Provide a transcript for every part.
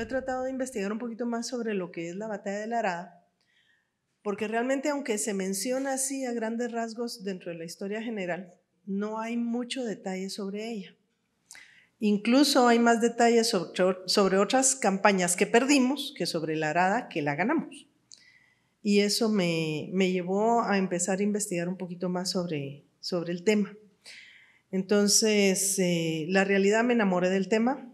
he tratado de investigar un poquito más sobre lo que es la batalla de la Arada, porque realmente aunque se menciona así a grandes rasgos dentro de la historia general, no hay mucho detalle sobre ella. Incluso hay más detalles sobre, otras campañas que perdimos que sobre la Arada que la ganamos. Y eso me, llevó a empezar a investigar un poquito más sobre, sobre el tema. Entonces, eh, la realidad me enamoré del tema,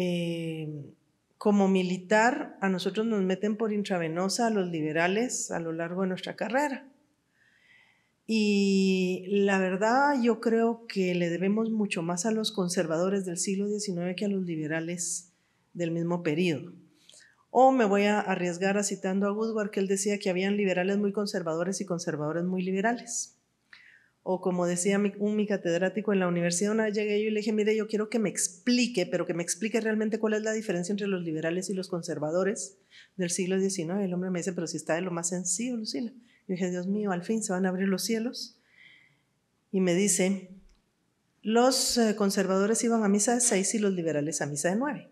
Em, como militar, a nosotros nos meten por intravenosa a los liberales a lo largo de nuestra carrera. Y la verdad, yo creo que le debemos mucho más a los conservadores del siglo XIX que a los liberales del mismo periodo. O me voy a arriesgar citando a Woodward, que él decía que habían liberales muy conservadores y conservadores muy liberales o como decía un, mi catedrático en la universidad, una vez llegué yo y le dije, mire, yo quiero que me explique, pero que me explique realmente cuál es la diferencia entre los liberales y los conservadores del siglo XIX. El hombre me dice, pero si está de lo más sencillo, Lucila. Yo dije, Dios mío, al fin se van a abrir los cielos. Y me dice, los eh, conservadores iban a misa de seis y los liberales a misa de nueve.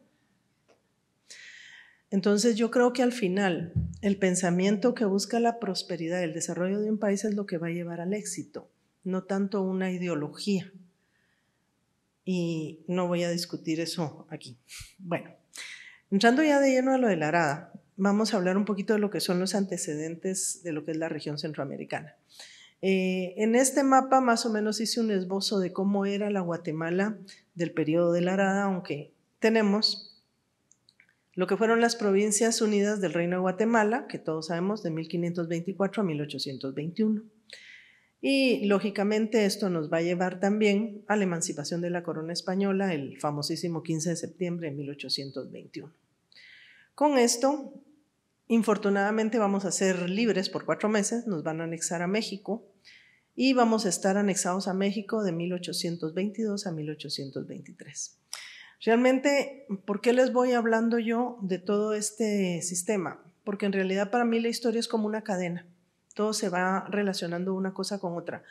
Entonces yo creo que al final el pensamiento que busca la prosperidad y el desarrollo de un país es lo que va a llevar al éxito no tanto una ideología. Y no voy a discutir eso aquí. Bueno, entrando ya de lleno a lo de la arada, vamos a hablar un poquito de lo que son los antecedentes de lo que es la región centroamericana. Eh, en este mapa más o menos hice un esbozo de cómo era la Guatemala del periodo de la arada, aunque tenemos lo que fueron las provincias unidas del Reino de Guatemala, que todos sabemos de 1524 a 1821. Y lógicamente esto nos va a llevar también a la emancipación de la corona española, el famosísimo 15 de septiembre de 1821. Con esto, infortunadamente vamos a ser libres por cuatro meses, nos van a anexar a México y vamos a estar anexados a México de 1822 a 1823. Realmente, ¿por qué les voy hablando yo de todo este sistema? Porque en realidad para mí la historia es como una cadena todo se va relacionando una cosa con otra.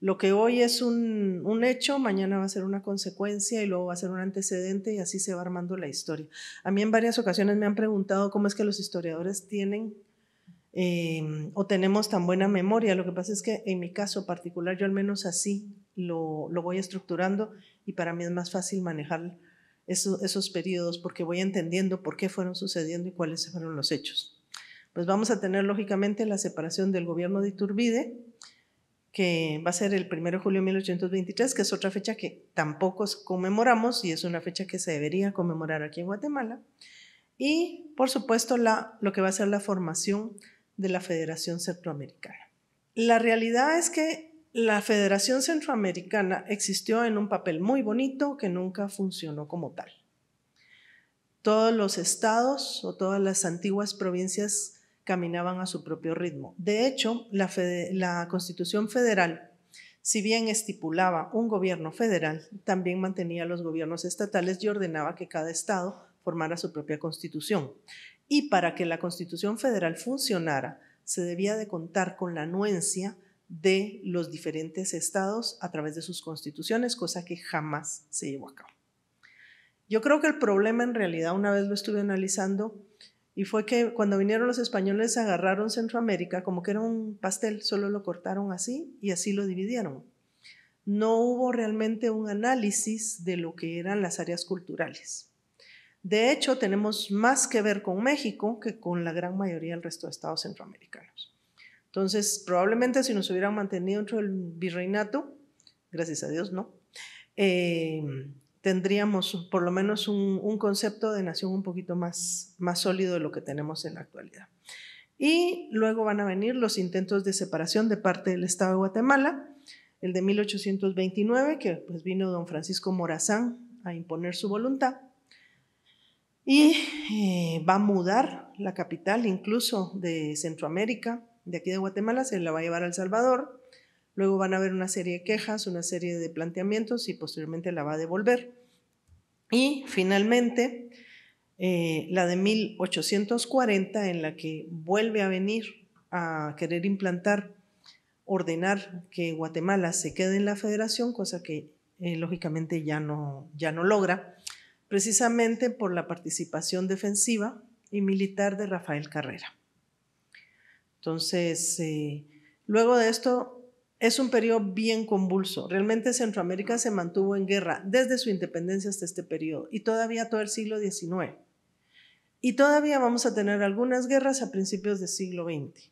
Lo que hoy es un, hecho, mañana va a ser una consecuencia y luego va a ser un antecedente y así se va armando la historia. A mí en varias ocasiones me han preguntado cómo es que los historiadores tienen em, o tenemos tan buena memoria. Lo que pasa es que en mi caso particular yo al menos así lo, voy estructurando y para mí es más fácil manejar esos periodos porque voy entendiendo por qué fueron sucediendo y cuáles fueron los hechos pues vamos a tener lógicamente la separación del gobierno de Iturbide, que va a ser el 1 de julio de 1823, que es otra fecha que tampoco conmemoramos y es una fecha que se debería conmemorar aquí en Guatemala. Y, por supuesto, lo que va a ser la formación de la Federación Centroamericana. La realidad es que la Federación Centroamericana existió en un papel muy bonito que nunca funcionó como tal. Todos los estados o todas las antiguas provincias caminaban a su propio ritmo. De hecho, la, Constitución Federal, si bien estipulaba un gobierno federal, también mantenía los gobiernos estatales y ordenaba que cada estado formara su propia constitución. Y para que la Constitución Federal funcionara, se debía de contar con la anuencia de los diferentes estados a través de sus constituciones, cosa que jamás se llevó a cabo. Yo creo que el problema en realidad, una vez lo estuve analizando, y fue que cuando vinieron los españoles agarraron Centroamérica como que era un pastel, solo lo cortaron así y así lo dividieron. No hubo realmente un análisis de lo que eran las áreas culturales. De hecho, tenemos más que ver con México que con la gran mayoría del resto de estados centroamericanos. Entonces, probablemente si nos hubieran mantenido dentro del virreinato, gracias a Dios no, eh, tendríamos por lo menos un, concepto de nación un poquito más, más sólido de lo que tenemos en la actualidad. Y luego van a venir los intentos de separación de parte del Estado de Guatemala, el de 1829, que pues vino don Francisco Morazán a imponer su voluntad, y eh, va a mudar la capital incluso de Centroamérica, de aquí de Guatemala, se la va a llevar a El Salvador, Luego van a haber una serie de quejas, una serie de planteamientos y posteriormente la va a devolver. Y finalmente, eh, la de 1840, en la que vuelve a venir a querer implantar, ordenar que Guatemala se quede en la federación, cosa que eh, lógicamente ya no, ya no logra, precisamente por la participación defensiva y militar de Rafael Carrera. Entonces, eh, luego de esto, es un periodo bien convulso. Realmente Centroamérica se mantuvo en guerra desde su independencia hasta este periodo y todavía todo el siglo XIX. Y todavía vamos a tener algunas guerras a principios del siglo XX.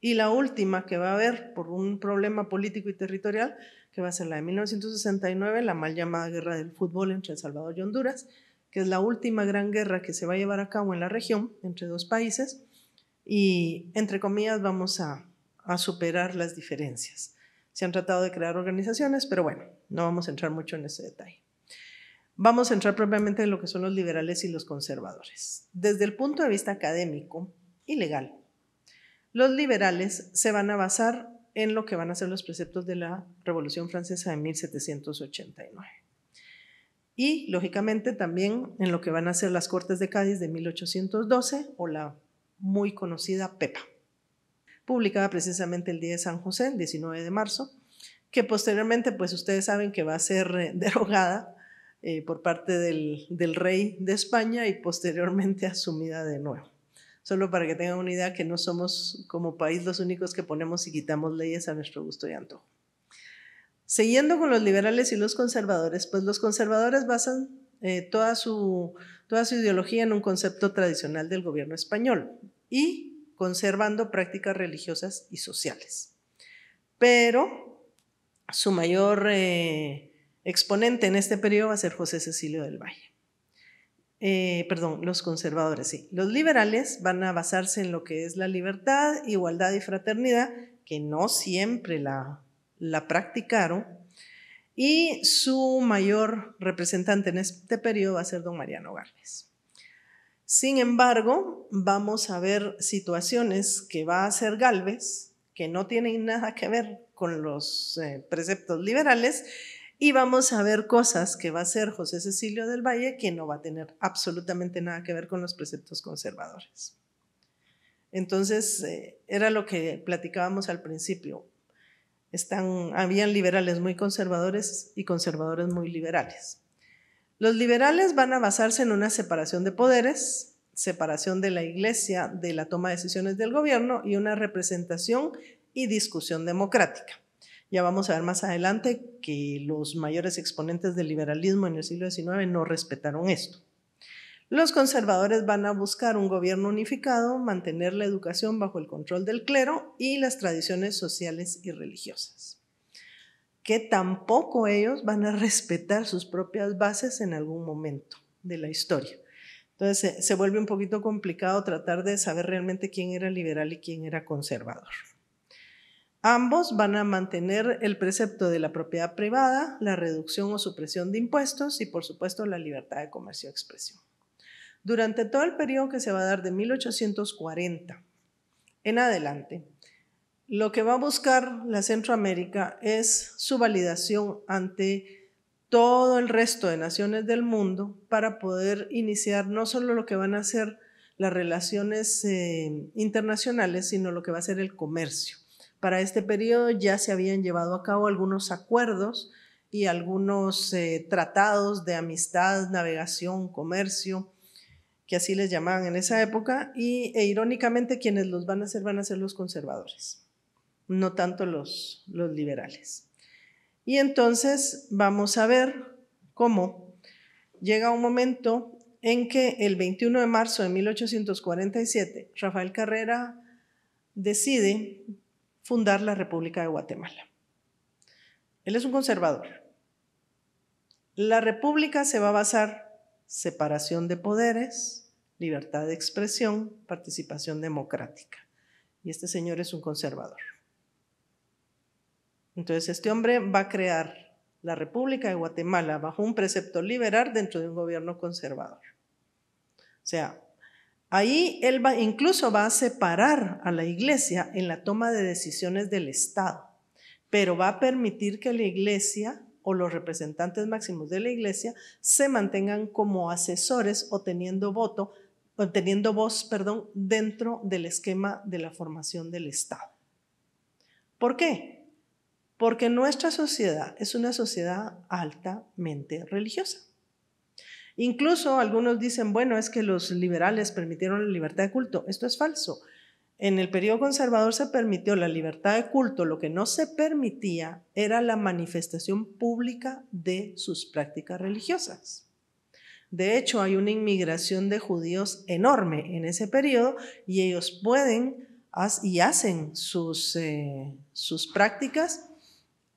Y la última que va a haber por un problema político y territorial, que va a ser la de 1969, la mal llamada guerra del fútbol entre El Salvador y Honduras, que es la última gran guerra que se va a llevar a cabo en la región entre dos países. Y entre comillas vamos a, a superar las diferencias. Se han tratado de crear organizaciones, pero bueno, no vamos a entrar mucho en ese detalle. Vamos a entrar propiamente en lo que son los liberales y los conservadores. Desde el punto de vista académico y legal, los liberales se van a basar en lo que van a ser los preceptos de la Revolución Francesa de 1789. Y, lógicamente, también en lo que van a ser las Cortes de Cádiz de 1812 o la muy conocida PEPA publicada precisamente el día de San José, el 19 de marzo, que posteriormente, pues ustedes saben que va a ser eh, derogada eh, por parte del, rey de España y posteriormente asumida de nuevo. Solo para que tengan una idea que no somos como país los únicos que ponemos y quitamos leyes a nuestro gusto y antojo. Siguiendo con los liberales y los conservadores, pues los conservadores basan eh, toda, su, toda su ideología en un concepto tradicional del gobierno español y conservando prácticas religiosas y sociales. Pero su mayor eh, exponente en este periodo va a ser José Cecilio del Valle. Eh, perdón, los conservadores, sí. Los liberales van a basarse en lo que es la libertad, igualdad y fraternidad, que no siempre la, practicaron. Y su mayor representante en este periodo va a ser don Mariano Gálvez. Sin embargo, vamos a ver situaciones que va a hacer Galvez que no tienen nada que ver con los eh, preceptos liberales y vamos a ver cosas que va a hacer José Cecilio del Valle que no va a tener absolutamente nada que ver con los preceptos conservadores. Entonces, eh, era lo que platicábamos al principio. habían liberales muy conservadores y conservadores muy liberales. Los liberales van a basarse en una separación de poderes, separación de la iglesia, de la toma de decisiones del gobierno y una representación y discusión democrática. Ya vamos a ver más adelante que los mayores exponentes del liberalismo en el siglo XIX no respetaron esto. Los conservadores van a buscar un gobierno unificado, mantener la educación bajo el control del clero y las tradiciones sociales y religiosas que tampoco ellos van a respetar sus propias bases en algún momento de la historia. Entonces se, vuelve un poquito complicado tratar de saber realmente quién era liberal y quién era conservador. Ambos van a mantener el precepto de la propiedad privada, la reducción o supresión de impuestos y, por supuesto, la libertad de comercio y expresión. Durante todo el periodo que se va a dar de 1840 en adelante, lo que va a buscar la Centroamérica es su validación ante todo el resto de naciones del mundo para poder iniciar no solo lo que van a ser las relaciones eh, internacionales, sino lo que va a ser el comercio. Para este periodo ya se habían llevado a cabo algunos acuerdos y algunos eh, tratados de amistad, navegación, comercio, que así les llamaban en esa época, y, e irónicamente quienes los van a hacer van a ser los conservadores no tanto los, liberales. Y entonces vamos a ver cómo llega un momento en que el 21 de marzo de 1847 Rafael Carrera decide fundar la República de Guatemala. Él es un conservador. La República se va a basar separación de poderes, libertad de expresión, participación democrática. Y este señor es un conservador. Entonces, este hombre va a crear la República de Guatemala bajo un precepto liberal dentro de un gobierno conservador. O sea, ahí él va, incluso va a separar a la iglesia en la toma de decisiones del Estado, pero va a permitir que la iglesia o los representantes máximos de la iglesia se mantengan como asesores o teniendo voto, teniendo voz, perdón, dentro del esquema de la formación del Estado. ¿Por qué? Porque nuestra sociedad es una sociedad altamente religiosa. Incluso algunos dicen, bueno, es que los liberales permitieron la libertad de culto. Esto es falso. En el periodo conservador se permitió la libertad de culto, lo que no se permitía era la manifestación pública de sus prácticas religiosas. De hecho, hay una inmigración de judíos enorme en ese periodo y ellos pueden y hacen sus, eh, sus prácticas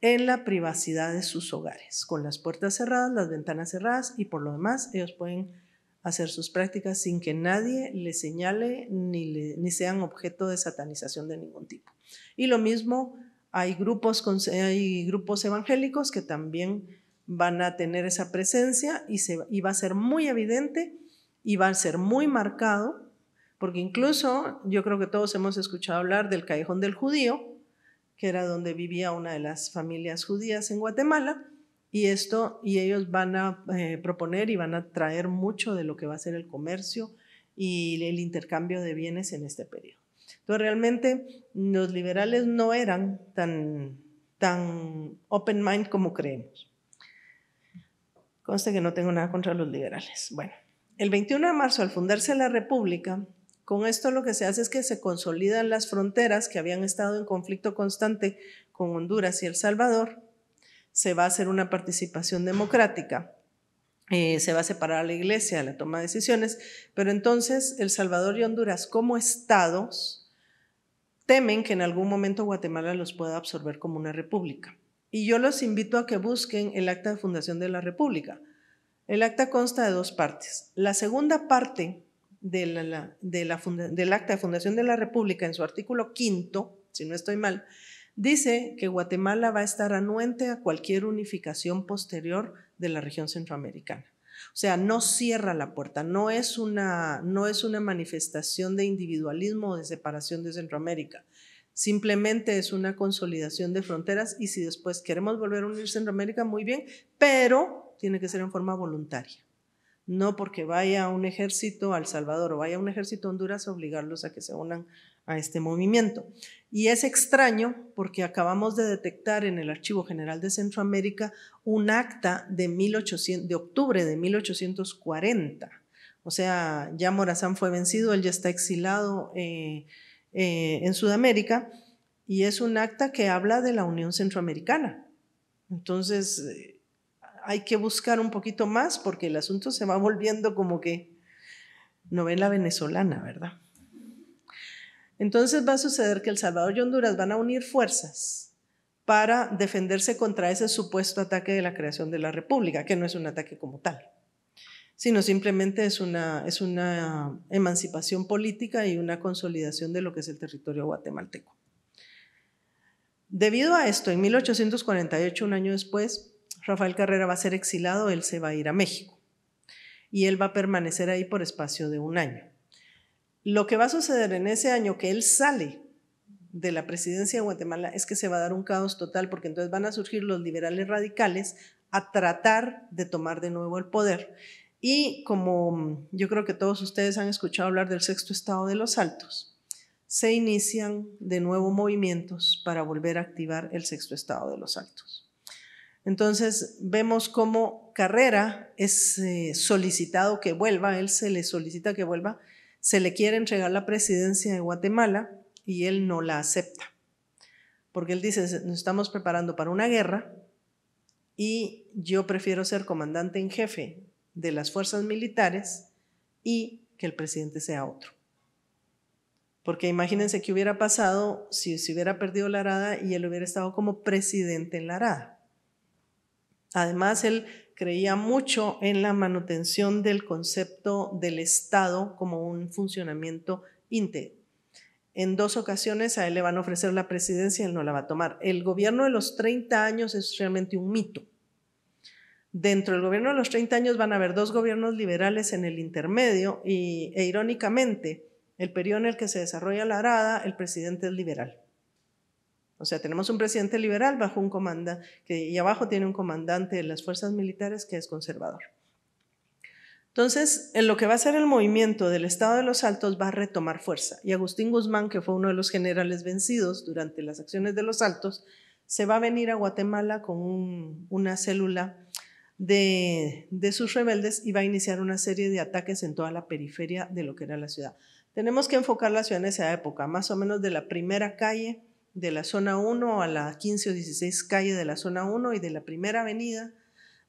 en la privacidad de sus hogares, con las puertas cerradas, las ventanas cerradas y por lo demás ellos pueden hacer sus prácticas sin que nadie les señale ni, ni sean objeto de satanización de ningún tipo. Y lo mismo, hay grupos, hay grupos evangélicos que también van a tener esa presencia y, se, y va a ser muy evidente y va a ser muy marcado, porque incluso yo creo que todos hemos escuchado hablar del callejón del judío, que era donde vivía una de las familias judías en Guatemala. Y esto, y ellos van a eh, proponer y van a traer mucho de lo que va a ser el comercio y el intercambio de bienes en este periodo. Entonces, realmente los liberales no eran tan, tan open mind como creemos. Conste que no tengo nada contra los liberales. Bueno, el 21 de marzo, al fundarse la República, con esto lo que se hace es que se consolidan las fronteras que habían estado en conflicto constante con Honduras y El Salvador. Se va a hacer una participación democrática. Eh, se va a separar a la iglesia a la toma de decisiones. Pero entonces El Salvador y Honduras como estados temen que en algún momento Guatemala los pueda absorber como una república. Y yo los invito a que busquen el acta de fundación de la república. El acta consta de dos partes. La segunda parte del Acta de Fundación de la República, en su artículo quinto, si no estoy mal, dice que Guatemala va a estar anuente a cualquier unificación posterior de la región centroamericana. O sea, no cierra la puerta, no es una, no es una manifestación de individualismo o de separación de Centroamérica. Simplemente es una consolidación de fronteras y si después queremos volver a unir Centroamérica, muy bien, pero tiene que ser en forma voluntaria no porque vaya un ejército a El Salvador o vaya un ejército a Honduras a obligarlos a que se unan a este movimiento. Y es extraño porque acabamos de detectar en el Archivo General de Centroamérica un acta de, octubre de 1840. O sea, ya Morazán fue vencido, él ya está exilado eh, eh, en Sudamérica y es un acta que habla de la Unión Centroamericana. Entonces, eh, hay que buscar un poquito más porque el asunto se va volviendo como que novela venezolana, ¿verdad? Entonces va a suceder que El Salvador y Honduras van a unir fuerzas para defenderse contra ese supuesto ataque de la creación de la República, que no es un ataque como tal, sino simplemente es una, es una emancipación política y una consolidación de lo que es el territorio guatemalteco. Debido a esto, en 1848, un año después, Rafael Carrera va a ser exilado, él se va a ir a México y él va a permanecer ahí por espacio de un año. Lo que va a suceder en ese año que él sale de la presidencia de Guatemala es que se va a dar un caos total porque entonces van a surgir los liberales radicales a tratar de tomar de nuevo el poder. Y como yo creo que todos ustedes han escuchado hablar del sexto estado de los altos, se inician de nuevo movimientos para volver a activar el sexto estado de los altos. Entonces vemos cómo Carrera es eh, solicitado que vuelva, él se le solicita que vuelva, se le quiere entregar la presidencia de Guatemala y él no la acepta. Porque él dice, nos estamos preparando para una guerra y yo prefiero ser comandante en jefe de las fuerzas militares y que el presidente sea otro. Porque imagínense qué hubiera pasado si se hubiera perdido la Arada y él hubiera estado como presidente en la Arada. Además, él creía mucho en la manutención del concepto del Estado como un funcionamiento íntegro. En dos ocasiones a él le van a ofrecer la presidencia y él no la va a tomar. El gobierno de los 30 años es realmente un mito. Dentro del gobierno de los 30 años van a haber dos gobiernos liberales en el intermedio y, e irónicamente, el periodo en el que se desarrolla la arada, el presidente es liberal. O sea, tenemos un presidente liberal bajo un comanda que, y abajo tiene un comandante de las fuerzas militares que es conservador. Entonces, en lo que va a ser el movimiento del Estado de los Altos va a retomar fuerza. Y Agustín Guzmán, que fue uno de los generales vencidos durante las acciones de los Altos, se va a venir a Guatemala con una célula de, de sus rebeldes y va a iniciar una serie de ataques en toda la periferia de lo que era la ciudad. Tenemos que enfocar la ciudad en esa época, más o menos de la primera calle de la zona 1 a la 15 o 16 calle de la zona 1 y de la primera avenida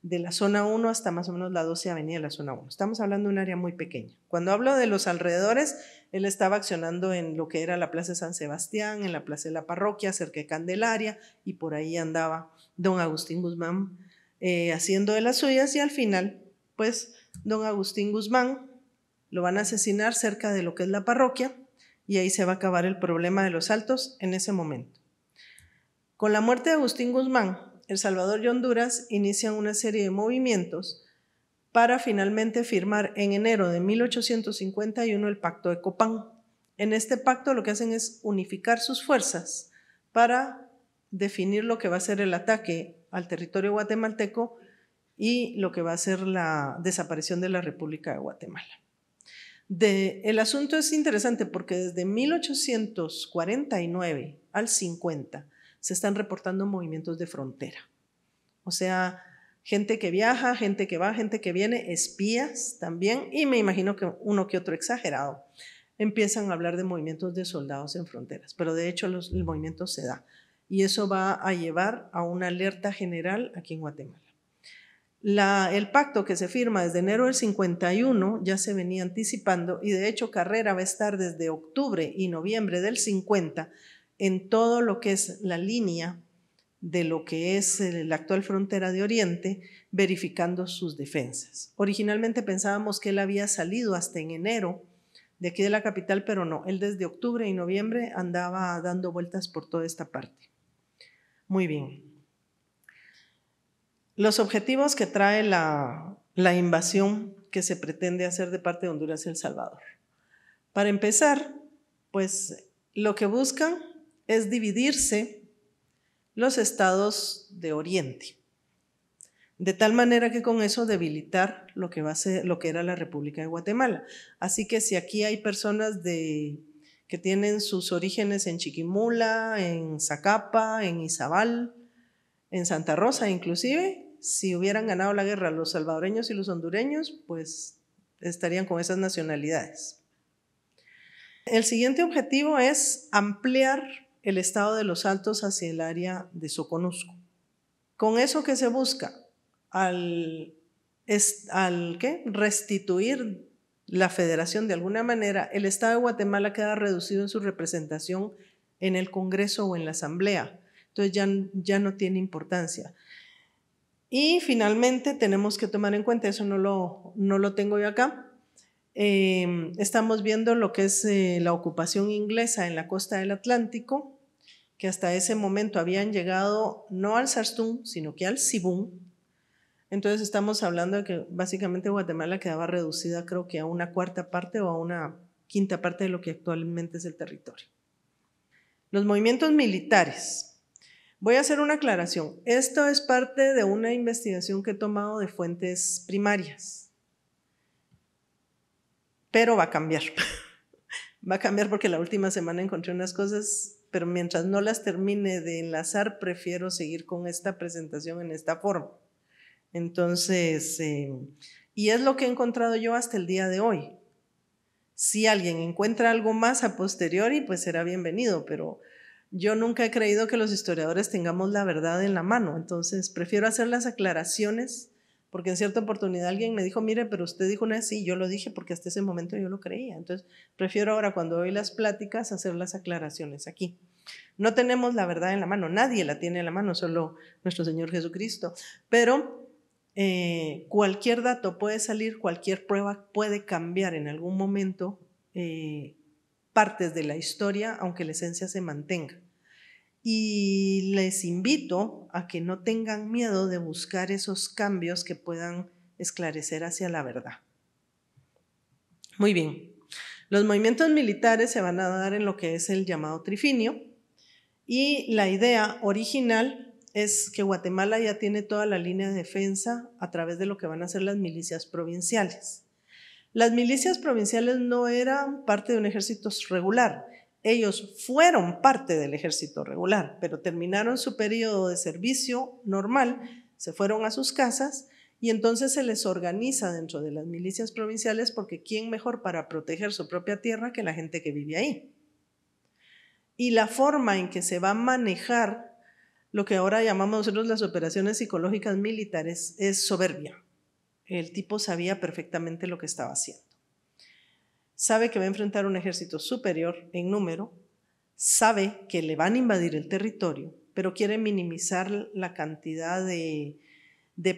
de la zona 1 hasta más o menos la 12 avenida de la zona 1. Estamos hablando de un área muy pequeña. Cuando hablo de los alrededores, él estaba accionando en lo que era la Plaza de San Sebastián, en la Plaza de la Parroquia, cerca de Candelaria, y por ahí andaba don Agustín Guzmán eh, haciendo de las suyas y al final, pues, don Agustín Guzmán lo van a asesinar cerca de lo que es la parroquia y ahí se va a acabar el problema de los altos en ese momento. Con la muerte de Agustín Guzmán, El Salvador y Honduras inician una serie de movimientos para finalmente firmar en enero de 1851 el Pacto de Copán. En este pacto lo que hacen es unificar sus fuerzas para definir lo que va a ser el ataque al territorio guatemalteco y lo que va a ser la desaparición de la República de Guatemala el asunto es interesante porque desde 1849 al 50 se están reportando movimientos de frontera. O sea, gente que viaja, gente que va, gente que viene, espías también, y me imagino que uno que otro exagerado, empiezan a hablar de movimientos de soldados en fronteras, pero de hecho el movimiento se da y eso va a llevar a una alerta general aquí en Guatemala el pacto que se firma desde enero del 51 ya se venía anticipando y de hecho Carrera va a estar desde octubre y noviembre del 50 en todo lo que es la línea de lo que es la actual frontera de Oriente, verificando sus defensas. Originalmente pensábamos que él había salido hasta en enero de aquí de la capital, pero no, él desde octubre y noviembre andaba dando vueltas por toda esta parte. Muy bien. Los objetivos que trae la, invasión que se pretende hacer de parte de Honduras y El Salvador. Para empezar, pues lo que buscan es dividirse los estados de Oriente, de tal manera que con eso debilitar lo que, lo que era la República de Guatemala. Así que si aquí hay personas que tienen sus orígenes en Chiquimula, en Zacapa, en Izabal, en Santa Rosa inclusive, si hubieran ganado la guerra los salvadoreños y los hondureños, pues estarían con esas nacionalidades. El siguiente objetivo es ampliar el estado de los altos hacia el área de Soconusco. Con eso que se busca, al, es, ¿qué? restituir la federación de alguna manera, el Estado de Guatemala queda reducido en su representación en el Congreso o en la Asamblea. Entonces ya no tiene importancia. Y finalmente tenemos que tomar en cuenta, eso no lo, no lo tengo yo acá, eh, estamos viendo lo que es eh, la ocupación inglesa en la costa del Atlántico, que hasta ese momento habían llegado no al Sarstún, sino que al Sibún. Entonces estamos hablando de que básicamente Guatemala quedaba reducida creo que a una cuarta parte o a una quinta parte de lo que actualmente es el territorio. Los movimientos militares, Voy a hacer una aclaración. Esto es parte de una investigación que he tomado de fuentes primarias, pero va a cambiar. va a cambiar porque la última semana encontré unas cosas, pero mientras no las termine de enlazar, prefiero seguir con esta presentación en esta forma. Entonces, eh, y es lo que he encontrado yo hasta el día de hoy. Si alguien encuentra algo más a posteriori, pues será bienvenido, pero yo nunca he creído que los historiadores tengamos la verdad en la mano, entonces prefiero hacer las aclaraciones, porque en cierta oportunidad alguien me dijo, mire, pero usted dijo una así, yo lo dije porque hasta ese momento yo lo creía. Entonces prefiero ahora cuando doy las pláticas hacer las aclaraciones aquí. No tenemos la verdad en la mano, nadie la tiene en la mano, solo nuestro Señor Jesucristo. Pero eh, cualquier dato puede salir, cualquier prueba puede cambiar en algún momento eh, partes de la historia, aunque la esencia se mantenga. Y les invito a que no tengan miedo de buscar esos cambios que puedan esclarecer hacia la verdad. Muy bien, los movimientos militares se van a dar en lo que es el llamado trifinio y la idea original es que Guatemala ya tiene toda la línea de defensa a través de lo que van a ser las milicias provinciales. Las milicias provinciales no eran parte de un ejército regular, ellos fueron parte del ejército regular, pero terminaron su periodo de servicio normal, se fueron a sus casas y entonces se les organiza dentro de las milicias provinciales porque ¿quién mejor para proteger su propia tierra que la gente que vive ahí? Y la forma en que se va a manejar lo que ahora llamamos nosotros las operaciones psicológicas militares es soberbia. El tipo sabía perfectamente lo que estaba haciendo. Sabe que va a enfrentar un ejército superior en número, sabe que le van a invadir el territorio, pero quiere minimizar la cantidad de,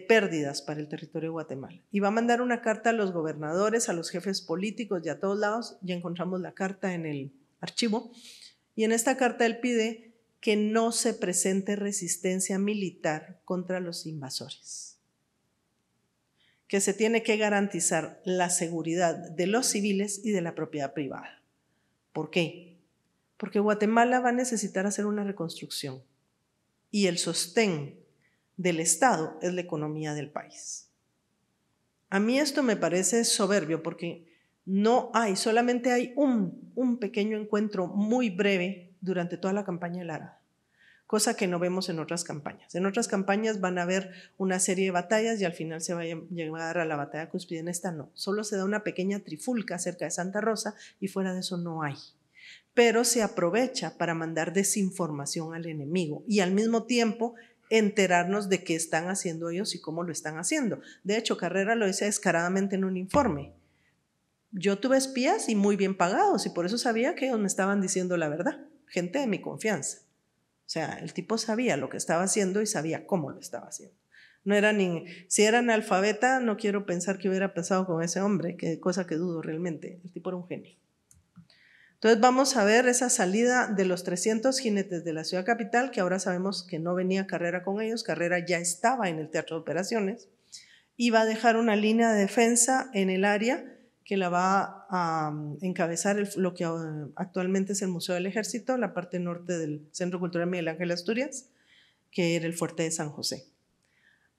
pérdidas para el territorio de Guatemala. Y va a mandar una carta a los gobernadores, a los jefes políticos y a todos lados. Ya encontramos la carta en el archivo. Y en esta carta él pide que no se presente resistencia militar contra los invasores que se tiene que garantizar la seguridad de los civiles y de la propiedad privada. ¿Por qué? Porque Guatemala va a necesitar hacer una reconstrucción y el sostén del Estado es la economía del país. A mí esto me parece soberbio porque no hay, solamente hay un, pequeño encuentro muy breve durante toda la campaña de Lara cosa que no vemos en otras campañas. En otras campañas van a haber una serie de batallas y al final se va a llegar a la batalla cúspide. En esta no, solo se da una pequeña trifulca cerca de Santa Rosa y fuera de eso no hay. Pero se aprovecha para mandar desinformación al enemigo y al mismo tiempo enterarnos de qué están haciendo ellos y cómo lo están haciendo. De hecho, Carrera lo dice descaradamente en un informe. Yo tuve espías y muy bien pagados y por eso sabía que ellos me estaban diciendo la verdad, gente de mi confianza. O sea, el tipo sabía lo que estaba haciendo y sabía cómo lo estaba haciendo. No era ni, si era analfabeta, no quiero pensar que hubiera pensado con ese hombre, que cosa que dudo realmente. El tipo era un genio. Entonces vamos a ver esa salida de los 300 jinetes de la ciudad capital, que ahora sabemos que no venía Carrera con ellos, Carrera ya estaba en el Teatro de Operaciones, iba a dejar una línea de defensa en el área que la va a mm, encabezar lo que eh, actualmente es el Museo del Ejército, la parte norte del Centro Cultural Miguel Ángel Asturias, que era el fuerte de San José.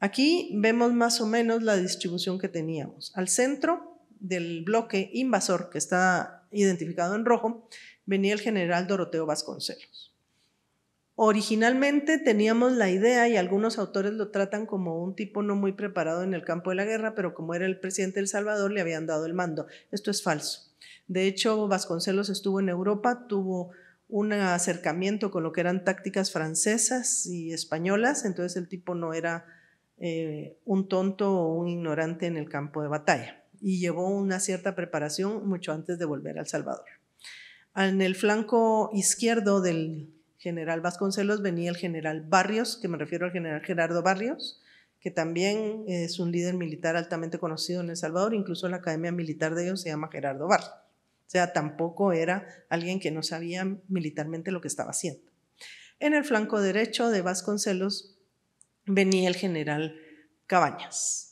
Aquí vemos más o menos la distribución que teníamos. Al centro del bloque invasor, que está identificado en rojo, venía el general Doroteo Vasconcelos. Originalmente teníamos la idea, y algunos autores lo tratan como un tipo no muy preparado en el campo de la guerra, pero como era el presidente del Salvador, le habían dado el mando. Esto es falso. De hecho, Vasconcelos estuvo en Europa, tuvo un acercamiento con lo que eran tácticas francesas y españolas, entonces el tipo no era eh, un tonto o un ignorante en el campo de batalla y llevó una cierta preparación mucho antes de volver al Salvador. En el flanco izquierdo del general Vasconcelos, venía el general Barrios, que me refiero al general Gerardo Barrios, que también es un líder militar altamente conocido en El Salvador, incluso la academia militar de ellos se llama Gerardo Barrios. O sea, tampoco era alguien que no sabía militarmente lo que estaba haciendo. En el flanco derecho de Vasconcelos venía el general Cabañas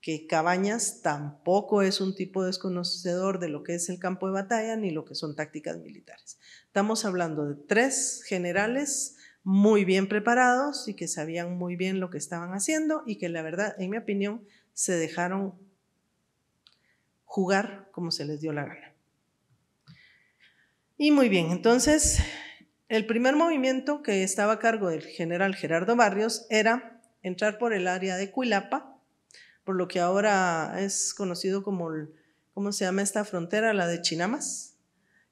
que Cabañas tampoco es un tipo desconocedor de lo que es el campo de batalla ni lo que son tácticas militares. Estamos hablando de tres generales muy bien preparados y que sabían muy bien lo que estaban haciendo y que la verdad, en mi opinión, se dejaron jugar como se les dio la gana. Y muy bien, entonces el primer movimiento que estaba a cargo del general Gerardo Barrios era entrar por el área de Cuilapa, por lo que ahora es conocido como, ¿cómo se llama esta frontera? La de Chinamas.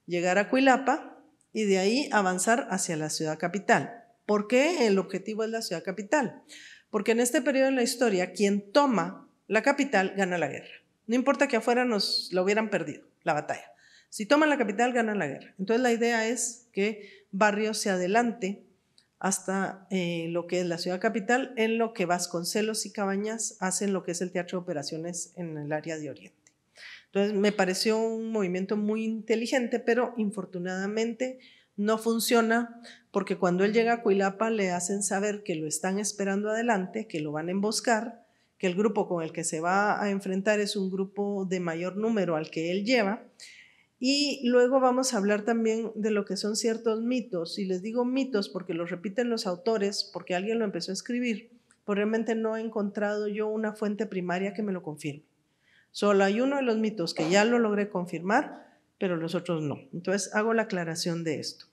Llegar a Cuilapa y de ahí avanzar hacia la ciudad capital. ¿Por qué el objetivo es la ciudad capital? Porque en este periodo de la historia, quien toma la capital gana la guerra. No importa que afuera nos la hubieran perdido, la batalla. Si toman la capital, ganan la guerra. Entonces la idea es que Barrio se adelante hasta eh, lo que es la ciudad capital, en lo que Vasconcelos y Cabañas hacen lo que es el teatro de operaciones en el área de Oriente. Entonces, me pareció un movimiento muy inteligente, pero infortunadamente no funciona porque cuando él llega a Cuilapa le hacen saber que lo están esperando adelante, que lo van a emboscar, que el grupo con el que se va a enfrentar es un grupo de mayor número al que él lleva y luego vamos a hablar también de lo que son ciertos mitos. Y les digo mitos porque los repiten los autores, porque alguien lo empezó a escribir, pues realmente no he encontrado yo una fuente primaria que me lo confirme. Solo hay uno de los mitos que ya lo logré confirmar, pero los otros no. Entonces hago la aclaración de esto.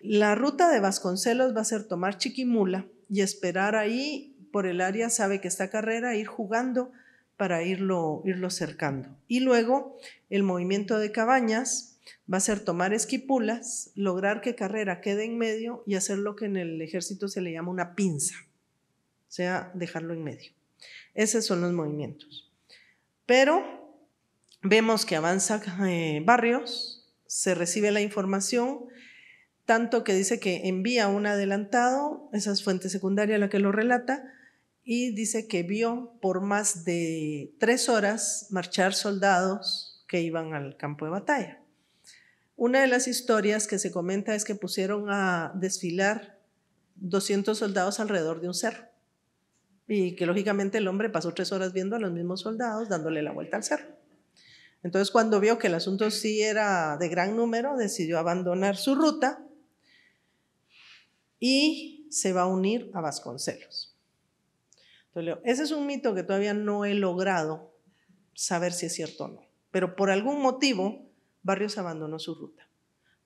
La ruta de Vasconcelos va a ser tomar Chiquimula y esperar ahí por el área, sabe que está carrera, ir jugando para irlo, irlo cercando. Y luego el movimiento de cabañas va a ser tomar esquipulas, lograr que Carrera quede en medio y hacer lo que en el ejército se le llama una pinza, o sea, dejarlo en medio. Esos son los movimientos. Pero vemos que avanza eh, Barrios, se recibe la información, tanto que dice que envía un adelantado, esa es fuente secundaria la que lo relata, y dice que vio por más de tres horas marchar soldados que iban al campo de batalla. Una de las historias que se comenta es que pusieron a desfilar 200 soldados alrededor de un cerro y que lógicamente el hombre pasó tres horas viendo a los mismos soldados dándole la vuelta al cerro. Entonces cuando vio que el asunto sí era de gran número, decidió abandonar su ruta y se va a unir a Vasconcelos ese es un mito que todavía no he logrado saber si es cierto o no. Pero por algún motivo, Barrios abandonó su ruta.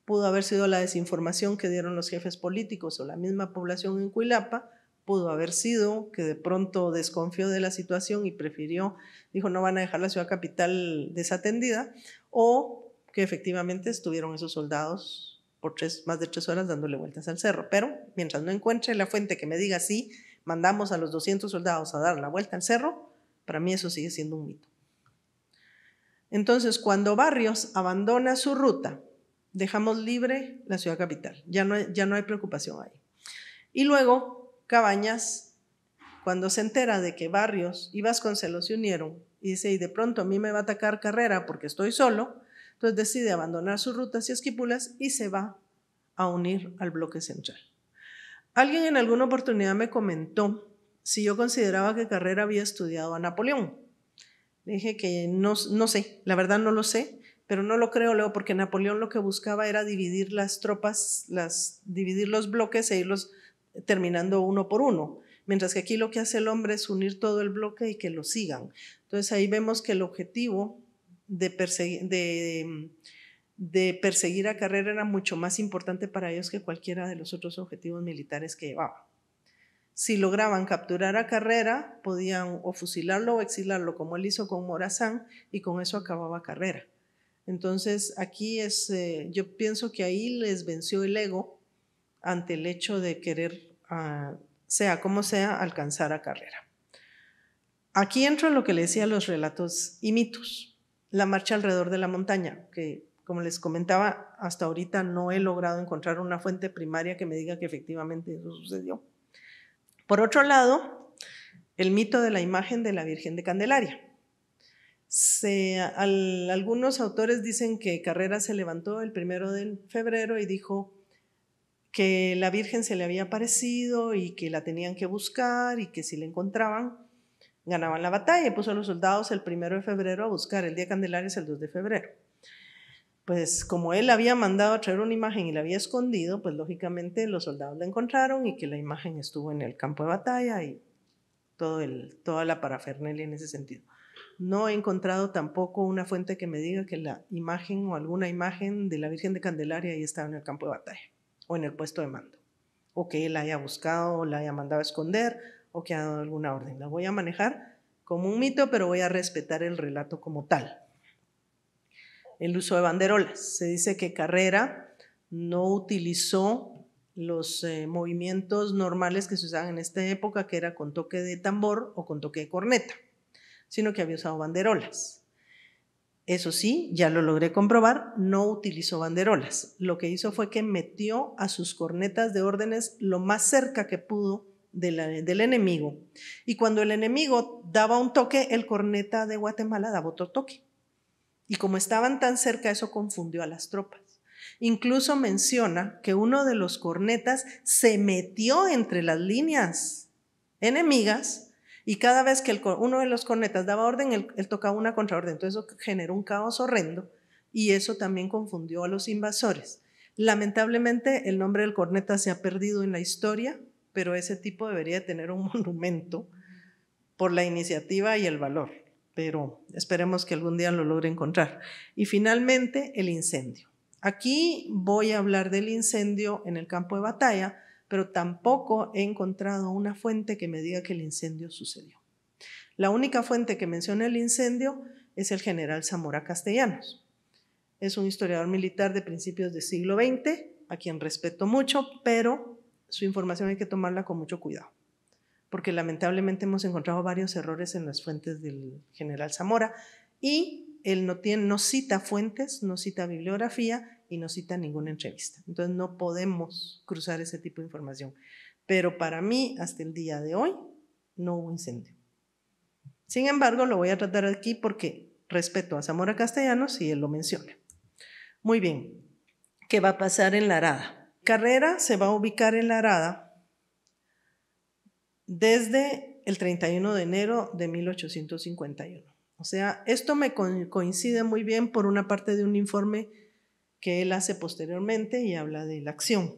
Pudo haber sido la desinformación que dieron los jefes políticos o la misma población en Cuilapa, pudo haber sido que de pronto desconfió de la situación y prefirió, dijo, no van a dejar la ciudad capital desatendida, o que efectivamente estuvieron esos soldados por más de tres horas dándole vueltas al cerro. Pero mientras no encuentre la fuente que me diga sí, mandamos a los 200 soldados a dar la vuelta al cerro, para mí eso sigue siendo un mito. Entonces, cuando Barrios abandona su ruta, dejamos libre la ciudad capital. Ya no, hay, ya no hay preocupación ahí. Y luego, Cabañas, cuando se entera de que Barrios y Vasconcelos se unieron, y dice, y de pronto a mí me va a atacar carrera porque estoy solo, entonces decide abandonar sus rutas y esquipulas y se va a unir al bloque central. Alguien en alguna oportunidad me comentó si yo consideraba que Carrera había estudiado a Napoleón. Dije que no, sé, la verdad no lo sé, pero no lo creo, Leo, porque Napoleón lo que buscaba era dividir las tropas, las, dividir los bloques e irlos terminando uno por uno. Mientras que aquí lo que hace el hombre es unir todo el bloque y que lo sigan. Entonces ahí vemos que el objetivo de, de, de perseguir a carrera era mucho más importante para ellos que cualquiera de los otros objetivos militares que llevaba Si lograban capturar a Carrera, podían o fusilarlo o exilarlo, como él hizo con Morazán, y con eso acababa Carrera. Entonces, aquí es, eh, yo pienso que ahí les venció el ego ante el hecho de querer, ah, sea como sea, alcanzar a Carrera. Aquí entra lo que le decía los relatos y mitos. La marcha alrededor de la montaña, que como les comentaba, hasta ahorita no he logrado encontrar una fuente primaria que me diga que efectivamente eso sucedió. Por otro lado, el mito de la imagen de la Virgen de Candelaria. algunos autores dicen que Carrera se levantó el primero de febrero y dijo que la Virgen se le había aparecido y que la tenían que buscar y que si la encontraban ganaban la batalla. Puso a los soldados el primero de febrero a buscar. El día Candelaria es el 2 de febrero pues como él había mandado a traer una imagen y la había escondido, pues lógicamente los soldados la encontraron y que la imagen estuvo en el campo de batalla y toda la parafernalia en ese sentido. No he encontrado tampoco una fuente que me diga que la imagen o alguna imagen de la Virgen de Candelaria ahí estaba en el campo de batalla o en el puesto de mando, o que él la haya buscado o la haya mandado a esconder o que ha dado alguna orden. La voy a manejar como un mito, pero voy a respetar el relato como tal el uso de banderolas. Se dice que Carrera no utilizó los eh, movimientos normales que se usaban en esta época, que era con toque de tambor o con toque de corneta, sino que había usado banderolas. Eso sí, ya lo logré comprobar, no utilizó banderolas. Lo que hizo fue que metió a sus cornetas de órdenes lo más cerca que pudo del enemigo. Y cuando el enemigo daba un toque, el corneta de Guatemala daba otro toque. Y como estaban tan cerca, eso confundió a las tropas. Incluso menciona que uno de los cornetas se metió entre las líneas enemigas y cada vez que uno de los cornetas daba orden, él, tocaba una contraorden. Entonces eso generó un caos horrendo y eso también confundió a los invasores. Lamentablemente el nombre del corneta se ha perdido en la historia, pero ese tipo debería tener un monumento por la iniciativa y el valor pero esperemos que algún día lo logre encontrar. Y finalmente, el incendio. Aquí voy a hablar del incendio en el campo de batalla, pero tampoco he encontrado una fuente que me diga que el incendio sucedió. La única fuente que menciona el incendio es el general Zamora Castellanos. Es un historiador militar de principios del siglo XX, a quien respeto mucho, pero su información hay que tomarla con mucho cuidado porque lamentablemente hemos encontrado varios errores en las fuentes del general Zamora y él no, tiene, no cita fuentes, no cita bibliografía y no cita ninguna entrevista. Entonces no podemos cruzar ese tipo de información. Pero para mí, hasta el día de hoy, no hubo incendio. Sin embargo, lo voy a tratar aquí porque respeto a Zamora Castellanos y él lo menciona. Muy bien, ¿qué va a pasar en la Arada? Carrera se va a ubicar en la Arada desde el 31 de enero de 1851. O sea, esto me coincide muy bien por una parte de un informe que él hace posteriormente y habla de la acción.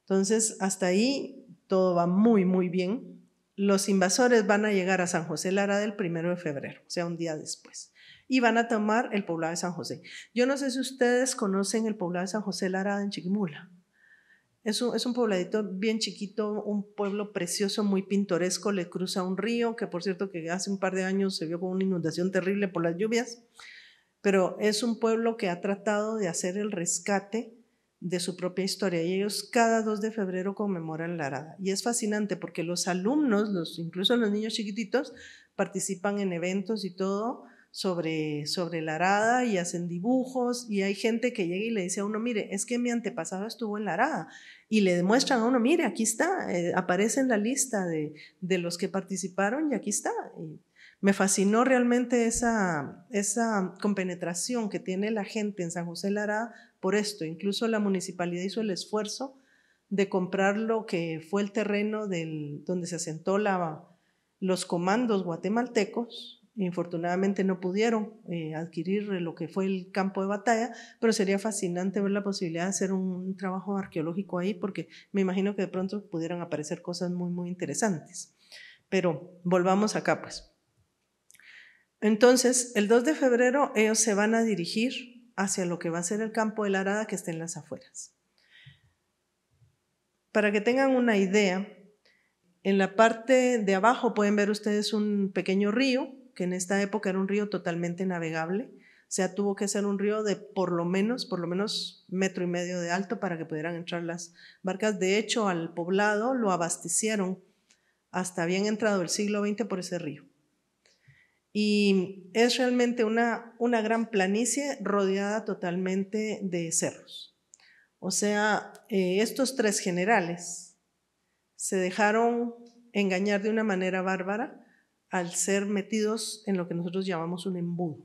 Entonces, hasta ahí todo va muy, muy bien. Los invasores van a llegar a San José Lara del 1 de febrero, o sea, un día después, y van a tomar el poblado de San José. Yo no sé si ustedes conocen el poblado de San José Lara en Chiquimula. Es un, es pobladito bien chiquito, un pueblo precioso, muy pintoresco, le cruza un río, que por cierto que hace un par de años se vio con una inundación terrible por las lluvias, pero es un pueblo que ha tratado de hacer el rescate de su propia historia y ellos cada 2 de febrero conmemoran la arada. Y es fascinante porque los alumnos, incluso los niños chiquititos, participan en eventos y todo sobre, sobre la arada y hacen dibujos y hay gente que llega y le dice a uno, mire, es que mi antepasado estuvo en la arada y le demuestran a uno, mire, aquí está, eh, aparece en la lista de, los que participaron y aquí está. me fascinó realmente esa, esa compenetración que tiene la gente en San José la Arada por esto. Incluso la municipalidad hizo el esfuerzo de comprar lo que fue el terreno del, donde se asentó la, los comandos guatemaltecos Infortunadamente no pudieron eh, adquirir eh, lo que fue el campo de batalla, pero sería fascinante ver la posibilidad de hacer un trabajo arqueológico ahí, porque me imagino que de pronto pudieran aparecer cosas muy, muy interesantes. Pero volvamos acá, pues. Entonces, el 2 de febrero ellos se van a dirigir hacia lo que va a ser el campo de la arada que está en las afueras. Para que tengan una idea, en la parte de abajo pueden ver ustedes un pequeño río que en esta época era un río totalmente navegable. O sea, tuvo que ser un río de por lo menos, por lo menos metro y medio de alto para que pudieran entrar las barcas. De hecho, al poblado lo abastecieron hasta bien entrado el siglo XX por ese río. Y es realmente una, gran planicie rodeada totalmente de cerros. O sea, eh, estos tres generales se dejaron engañar de una manera bárbara al ser metidos en lo que nosotros llamamos un embudo.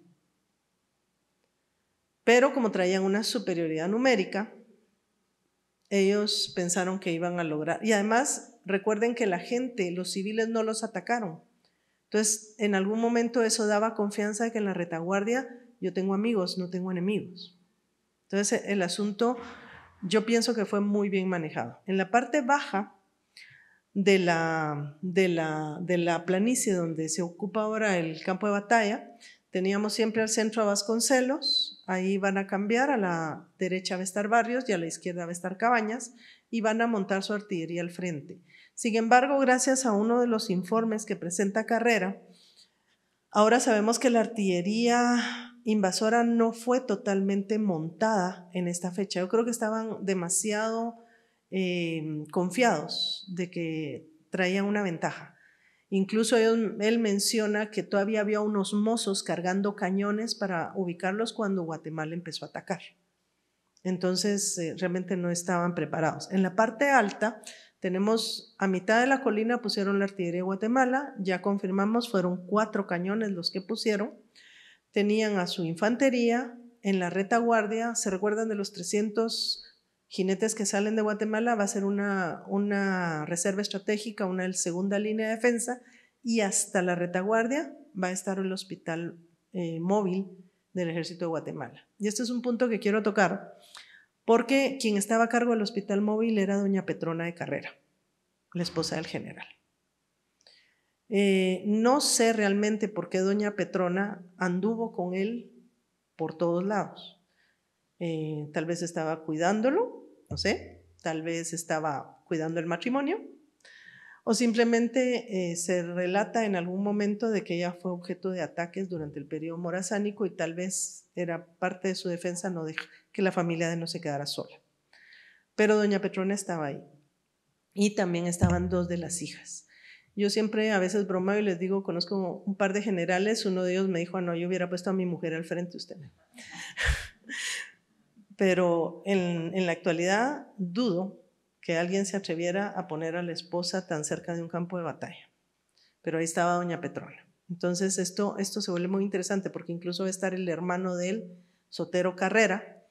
Pero como traían una superioridad numérica, ellos pensaron que iban a lograr. Y además, recuerden que la gente, los civiles no los atacaron. Entonces, en algún momento eso daba confianza de que en la retaguardia yo tengo amigos, no tengo enemigos. Entonces, el asunto yo pienso que fue muy bien manejado. En la parte baja, de la, de la, de la planicie donde se ocupa ahora el campo de batalla, teníamos siempre al centro a Vasconcelos, ahí van a cambiar, a la derecha a estar Barrios y a la izquierda va a estar Cabañas, y van a montar su artillería al frente. Sin embargo, gracias a uno de los informes que presenta Carrera, ahora sabemos que la artillería invasora no fue totalmente montada en esta fecha. Yo creo que estaban demasiado Em, confiados de que traían una ventaja. Incluso él, menciona que todavía había unos mozos cargando cañones para ubicarlos cuando Guatemala empezó a atacar. Entonces, eh, realmente no estaban preparados. En la parte alta, tenemos a mitad de la colina pusieron la artillería de Guatemala, ya confirmamos, fueron cuatro cañones los que pusieron. Tenían a su infantería, en la retaguardia, ¿se recuerdan de los 300 Jinetes que salen de Guatemala va a ser una, reserva estratégica, una segunda línea de defensa, y hasta la retaguardia va a estar el hospital eh, móvil del ejército de Guatemala. Y este es un punto que quiero tocar, porque quien estaba a cargo del hospital móvil era doña Petrona de Carrera, la esposa del general. Eh, no sé realmente por qué doña Petrona anduvo con él por todos lados. Eh, tal vez estaba cuidándolo, no sé, tal vez estaba cuidando el matrimonio, o simplemente eh, se relata en algún momento de que ella fue objeto de ataques durante el periodo morazánico y tal vez era parte de su defensa no de que la familia de no se quedara sola. Pero doña Petrona estaba ahí y también estaban dos de las hijas. Yo siempre a veces bromeo y les digo, conozco un par de generales, uno de ellos me dijo, ah, no, yo hubiera puesto a mi mujer al frente usted pero en, la actualidad dudo que alguien se atreviera a poner a la esposa tan cerca de un campo de batalla. Pero ahí estaba doña Petrona. Entonces esto, esto se vuelve muy interesante porque incluso va a estar el hermano de él, Sotero Carrera,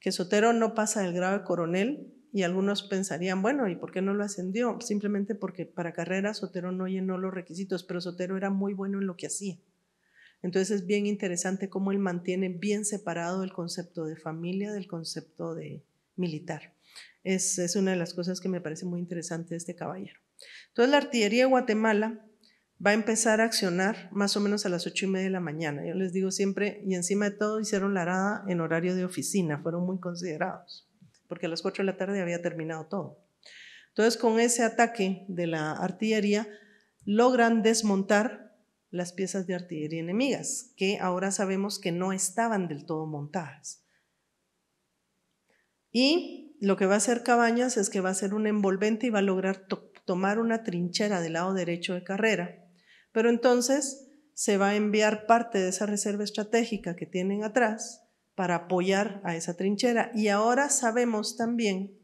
que Sotero no pasa del grado de coronel y algunos pensarían, bueno, ¿y por qué no lo ascendió? Simplemente porque para carrera Sotero no llenó los requisitos, pero Sotero era muy bueno en lo que hacía. Entonces es bien interesante cómo él mantiene bien separado el concepto de familia del concepto de militar. Es, una de las cosas que me parece muy interesante de este caballero. Entonces la artillería de Guatemala va a empezar a accionar más o menos a las ocho y media de la mañana. Yo les digo siempre, y encima de todo hicieron la arada en horario de oficina, fueron muy considerados, porque a las cuatro de la tarde había terminado todo. Entonces, con ese ataque de la artillería, logran desmontar las piezas de artillería enemigas, que ahora sabemos que no estaban del todo montadas. Y lo que va a hacer Cabañas es que va a ser un envolvente y va a lograr tomar una trinchera del lado derecho de carrera. Pero entonces se va a enviar parte de esa reserva estratégica que tienen atrás para apoyar a esa trinchera. Y ahora sabemos también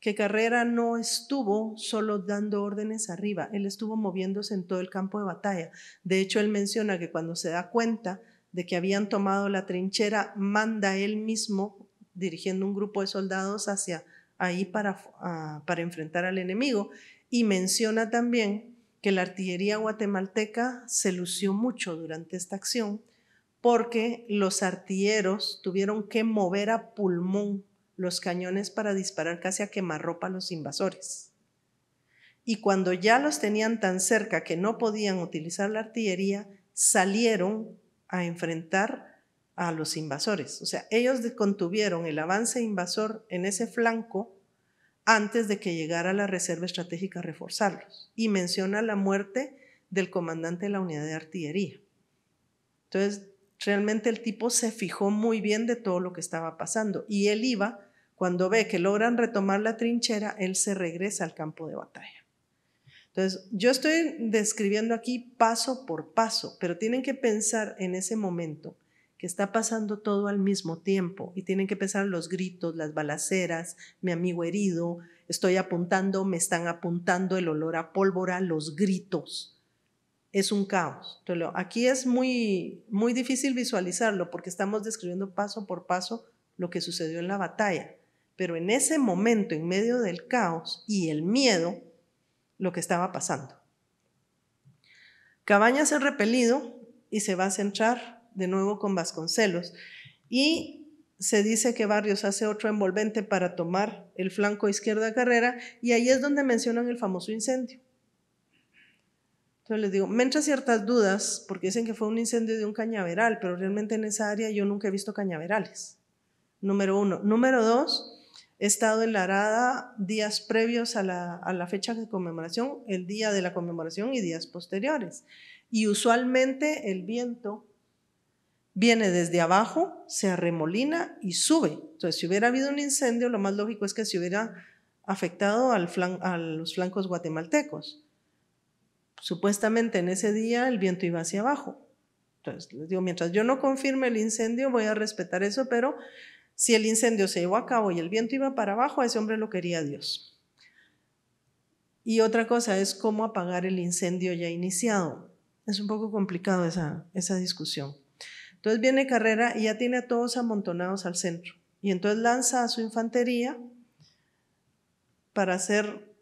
que Carrera no estuvo solo dando órdenes arriba, él estuvo moviéndose en todo el campo de batalla. De hecho, él menciona que cuando se da cuenta de que habían tomado la trinchera, manda él mismo dirigiendo un grupo de soldados hacia ahí para, ah, enfrentar al enemigo. Y menciona también que la artillería guatemalteca se lució mucho durante esta acción porque los artilleros tuvieron que mover a pulmón los cañones para disparar casi a quemarropa a los invasores. Y cuando ya los tenían tan cerca que no podían utilizar la artillería, salieron a enfrentar a los invasores. O sea, ellos contuvieron el avance invasor en ese flanco antes de que llegara la reserva estratégica a reforzarlos. Y menciona la muerte del comandante de la unidad de artillería. Entonces, realmente el tipo se fijó muy bien de todo lo que estaba pasando y él iba, cuando ve que logran retomar la trinchera, él se regresa al campo de batalla. Entonces, yo estoy describiendo aquí paso por paso, pero tienen que pensar en ese momento que está pasando todo al mismo tiempo y tienen que pensar los gritos, las balaceras, mi amigo herido, estoy apuntando, me están apuntando, el olor a pólvora, los gritos es un caos. aquí es muy, muy difícil visualizarlo porque estamos describiendo paso por paso lo que sucedió en la batalla. Pero en ese momento, en medio del caos y el miedo, lo que estaba pasando. Cabañas es repelido y se va a centrar de nuevo con Vasconcelos. Y se dice que Barrios hace otro envolvente para tomar el flanco izquierda Carrera y ahí es donde mencionan el famoso incendio. Entonces les digo, me entran ciertas dudas porque dicen que fue un incendio de un cañaveral, pero realmente en esa área yo nunca he visto cañaverales. Número uno. Número dos, he estado en la arada días previos a la, fecha de conmemoración, el día de la conmemoración y días posteriores. Y usualmente el viento viene desde abajo, se arremolina y sube. Entonces, si hubiera habido un incendio, lo más lógico es que se hubiera afectado a los flancos guatemaltecos supuestamente en ese día el viento iba hacia abajo. Entonces, les digo, mientras yo no confirme el incendio, voy a respetar eso, pero si el incendio se llevó a cabo y el viento iba para abajo, a ese hombre lo quería Dios. Y otra cosa es cómo apagar el incendio ya iniciado. Es un poco complicado esa, esa discusión. Entonces viene Carrera y ya tiene a todos amontonados al centro. Y entonces lanza a su infantería para hacer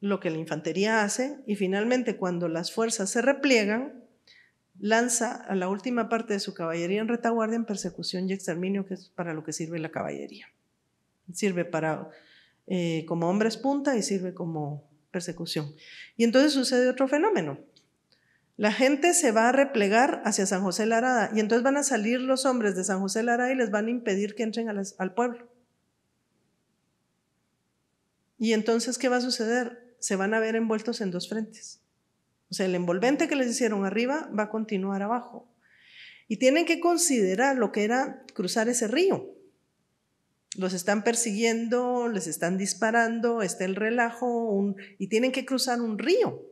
lo que la infantería hace y finalmente cuando las fuerzas se repliegan, lanza a la última parte de su caballería en retaguardia en persecución y exterminio, que es para lo que sirve la caballería. Sirve para eh, como hombres punta y sirve como persecución. Y entonces sucede otro fenómeno. La gente se va a replegar hacia San José Larada y entonces van a salir los hombres de San José Larada y les van a impedir que entren al pueblo. Y entonces, ¿qué va a suceder? se van a ver envueltos en dos frentes. O sea, el envolvente que les hicieron arriba va a continuar abajo. Y tienen que considerar lo que era cruzar ese río. Los están persiguiendo, les están disparando, está el relajo y tienen que cruzar un río.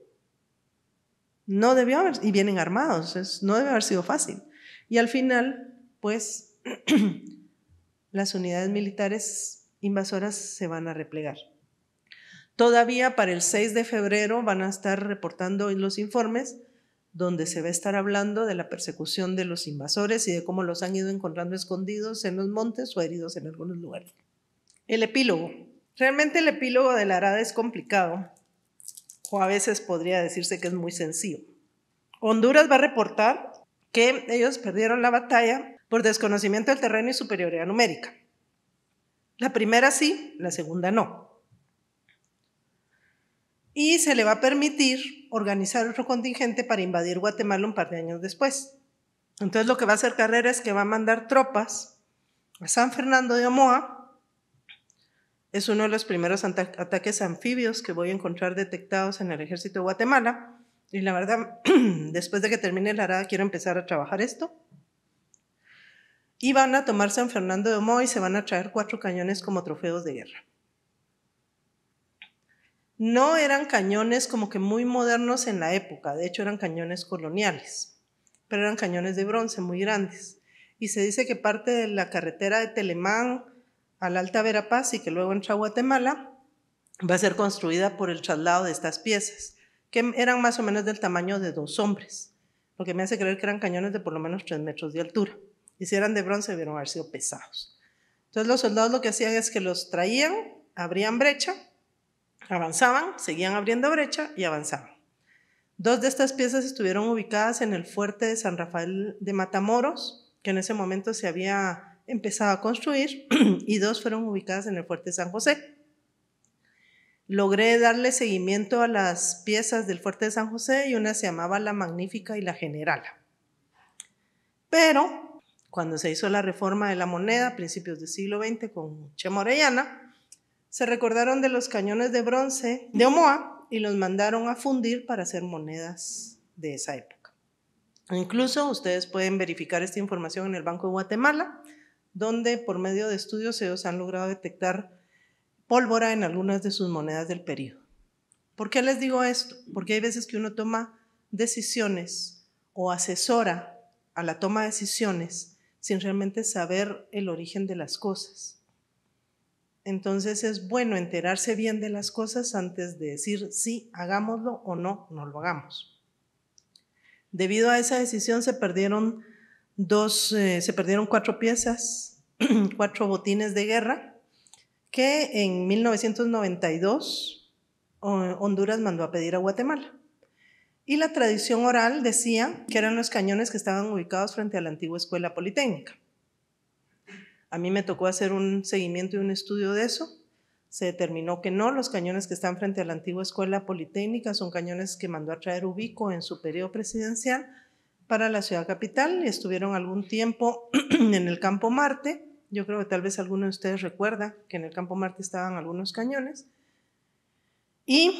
No debió haber, y vienen armados, no debe haber sido fácil. Y al final, pues, las unidades militares invasoras se van a replegar. Todavía para el 6 de febrero van a estar reportando los informes donde se va a estar hablando de la persecución de los invasores y de cómo los han ido encontrando escondidos en los montes o heridos en algunos lugares. El epílogo. Realmente el epílogo de la Arada es complicado, o a veces podría decirse que es muy sencillo. Honduras va a reportar que ellos perdieron la batalla por desconocimiento del terreno y superioridad numérica. La primera sí, la segunda no y se le va a permitir organizar otro contingente para invadir Guatemala un par de años después. Entonces lo que va a hacer Carrera es que va a mandar tropas a San Fernando de Omoa. Es uno de los primeros ataques anfibios que voy a encontrar detectados en el ejército de Guatemala. Y la verdad, después de que termine el arada, quiero empezar a trabajar esto. Y van a tomar San Fernando de Omoa y se van a traer cuatro cañones como trofeos de guerra. No eran cañones como que muy modernos en la época, de hecho eran cañones coloniales, pero eran cañones de bronce muy grandes. Y se dice que parte de la carretera de Telemán a Alta Verapaz y que luego entra a Guatemala va a ser construida por el traslado de estas piezas, que eran más o menos del tamaño de dos hombres, lo que me hace creer que eran cañones de por lo menos tres metros de altura. Y si eran de bronce, debieron haber sido pesados. Entonces los soldados lo que hacían es que los traían, abrían brecha Avanzaban, seguían abriendo brecha y avanzaban. Dos de estas piezas estuvieron ubicadas en el fuerte de San Rafael de Matamoros, que en ese momento se había empezado a construir, y dos fueron ubicadas en el fuerte de San José. Logré darle seguimiento a las piezas del fuerte de San José y una se llamaba La Magnífica y La Generala. Pero cuando se hizo la reforma de la moneda a principios del siglo XX con Che Morellana, se recordaron de los cañones de bronce de Omoa y los mandaron a fundir para hacer monedas de esa época. Incluso ustedes pueden verificar esta información en el Banco de Guatemala, donde por medio de estudios ellos han logrado detectar pólvora en algunas de sus monedas del periodo. ¿Por qué les digo esto? Porque hay veces que uno toma decisiones o asesora a la toma de decisiones sin realmente saber el origen de las cosas. Entonces es bueno enterarse bien de las cosas antes de decir sí, hagámoslo o no, no lo hagamos. Debido a esa decisión se perdieron dos, eh, se perdieron cuatro piezas, cuatro botines de guerra que en 1992 eh, Honduras mandó a pedir a Guatemala. Y la tradición oral decía que eran los cañones que estaban ubicados frente a la antigua escuela politécnica. A mí me tocó hacer un seguimiento y un estudio de eso. Se determinó que no, los cañones que están frente a la antigua escuela politécnica son cañones que mandó a traer Ubico en su periodo presidencial para la ciudad capital y estuvieron algún tiempo en el campo Marte. Yo creo que tal vez alguno de ustedes recuerda que en el campo Marte estaban algunos cañones. Y